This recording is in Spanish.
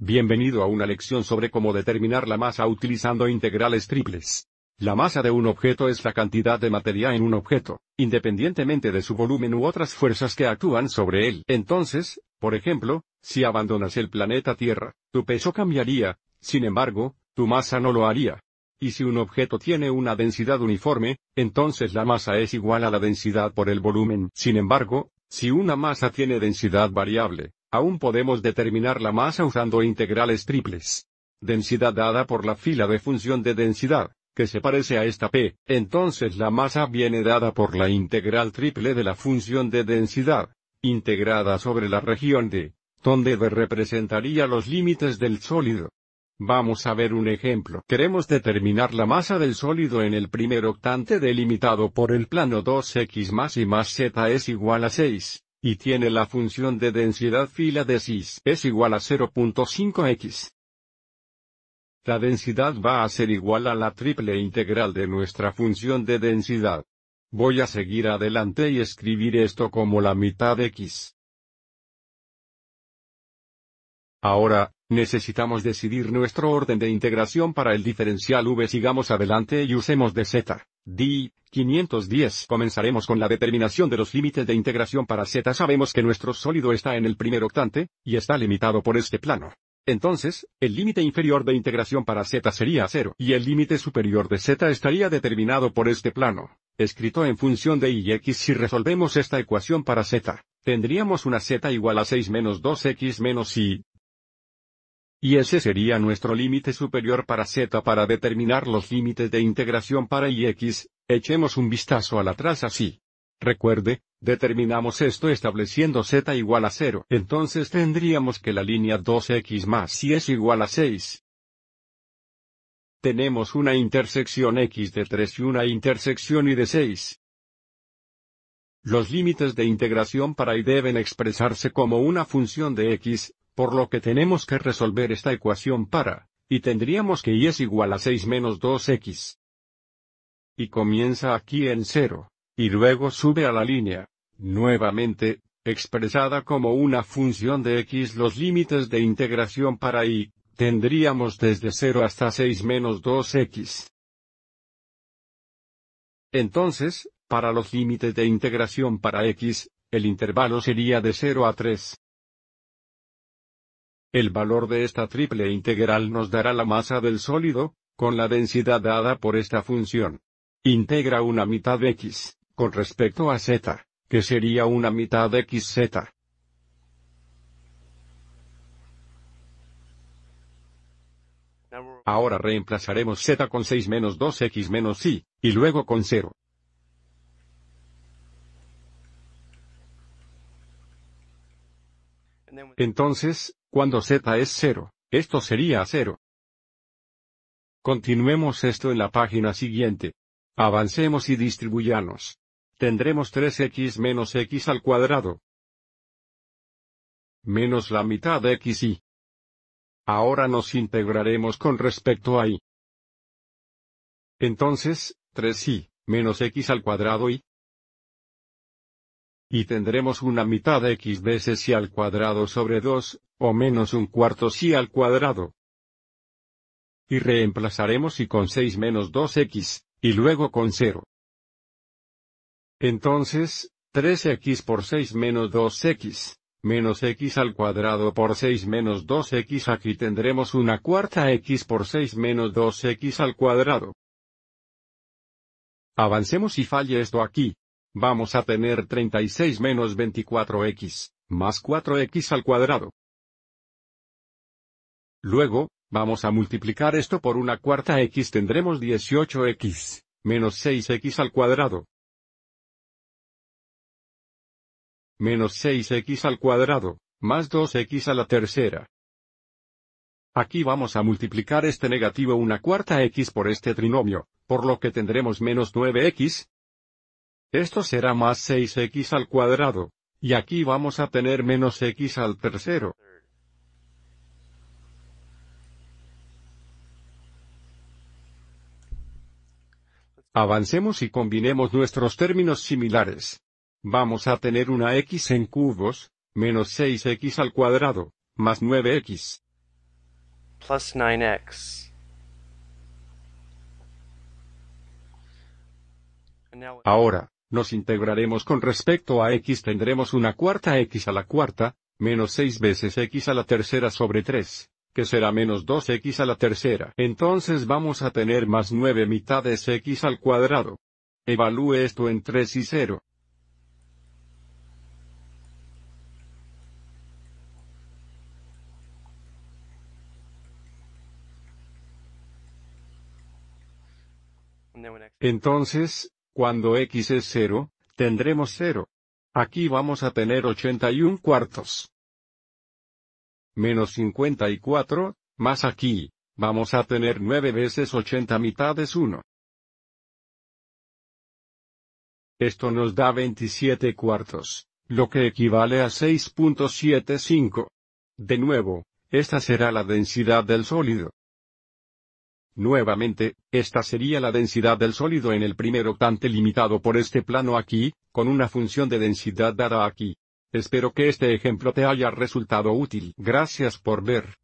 Bienvenido a una lección sobre cómo determinar la masa utilizando integrales triples. La masa de un objeto es la cantidad de materia en un objeto, independientemente de su volumen u otras fuerzas que actúan sobre él. Entonces, por ejemplo, si abandonas el planeta Tierra, tu peso cambiaría, sin embargo, tu masa no lo haría. Y si un objeto tiene una densidad uniforme, entonces la masa es igual a la densidad por el volumen. Sin embargo, si una masa tiene densidad variable, Aún podemos determinar la masa usando integrales triples. Densidad dada por la fila de función de densidad, que se parece a esta p, entonces la masa viene dada por la integral triple de la función de densidad, integrada sobre la región D, donde D representaría los límites del sólido. Vamos a ver un ejemplo. Queremos determinar la masa del sólido en el primer octante delimitado por el plano 2x más y más z es igual a 6 y tiene la función de densidad fila de cis es igual a 0.5x. La densidad va a ser igual a la triple integral de nuestra función de densidad. Voy a seguir adelante y escribir esto como la mitad de x. Ahora, Necesitamos decidir nuestro orden de integración para el diferencial V. Sigamos adelante y usemos de Z. D. 510. Comenzaremos con la determinación de los límites de integración para Z. Sabemos que nuestro sólido está en el primer octante, y está limitado por este plano. Entonces, el límite inferior de integración para Z sería cero. y el límite superior de Z estaría determinado por este plano, escrito en función de y x. Si resolvemos esta ecuación para Z, tendríamos una Z igual a 6 menos 2x menos y, y ese sería nuestro límite superior para z para determinar los límites de integración para y echemos un vistazo al atrás así. Recuerde, determinamos esto estableciendo z igual a 0. Entonces tendríamos que la línea 2x más y es igual a 6. Tenemos una intersección x de 3 y una intersección y de 6. Los límites de integración para y deben expresarse como una función de x, por lo que tenemos que resolver esta ecuación para, y tendríamos que y es igual a 6 menos 2x. Y comienza aquí en 0, y luego sube a la línea, nuevamente, expresada como una función de x los límites de integración para y, tendríamos desde 0 hasta 6 menos 2x. Entonces, para los límites de integración para x, el intervalo sería de 0 a 3. El valor de esta triple integral nos dará la masa del sólido, con la densidad dada por esta función. Integra una mitad de x, con respecto a z, que sería una mitad de xz. Ahora reemplazaremos z con 6 menos 2x menos y, y luego con 0. Entonces, cuando z es 0, esto sería 0. Continuemos esto en la página siguiente. Avancemos y distribuyamos. Tendremos 3x menos x al cuadrado. Menos la mitad de x y. Ahora nos integraremos con respecto a y. Entonces, 3y, menos x al cuadrado y. Y tendremos una mitad de x veces y al cuadrado sobre 2, o menos un cuarto si al cuadrado. Y reemplazaremos y con 6 menos 2x, y luego con 0. Entonces, 3x por 6 menos 2x, menos x al cuadrado por 6 menos 2x aquí tendremos una cuarta x por 6 menos 2x al cuadrado. Avancemos y falle esto aquí. Vamos a tener 36 menos 24x, más 4x al cuadrado. Luego, vamos a multiplicar esto por una cuarta x tendremos 18x, menos 6x al cuadrado. Menos 6x al cuadrado, más 2x a la tercera. Aquí vamos a multiplicar este negativo una cuarta x por este trinomio, por lo que tendremos menos 9x. Esto será más 6x al cuadrado, y aquí vamos a tener menos x al tercero. Avancemos y combinemos nuestros términos similares. Vamos a tener una x en cubos, menos 6x al cuadrado, más 9x. x Ahora, nos integraremos con respecto a x tendremos una cuarta x a la cuarta, menos 6 veces x a la tercera sobre 3 que será menos 2x a la tercera. Entonces vamos a tener más 9 mitades x al cuadrado. Evalúe esto en 3 y 0. Entonces, cuando x es 0, tendremos 0. Aquí vamos a tener 81 cuartos menos 54, más aquí, vamos a tener 9 veces 80 mitades 1. Esto nos da 27 cuartos, lo que equivale a 6.75. De nuevo, esta será la densidad del sólido. Nuevamente, esta sería la densidad del sólido en el primer octante limitado por este plano aquí, con una función de densidad dada aquí. Espero que este ejemplo te haya resultado útil. Gracias por ver.